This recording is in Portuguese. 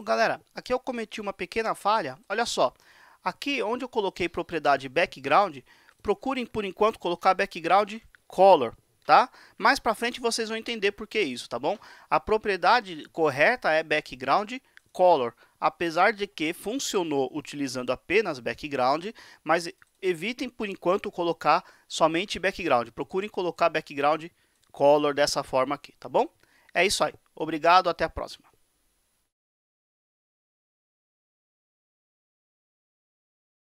Bom, galera, aqui eu cometi uma pequena falha. Olha só, aqui onde eu coloquei propriedade background, procurem por enquanto colocar background color, tá? Mais para frente vocês vão entender por que isso, tá bom? A propriedade correta é background color, apesar de que funcionou utilizando apenas background, mas evitem por enquanto colocar somente background. Procurem colocar background color dessa forma aqui, tá bom? É isso aí. Obrigado, até a próxima.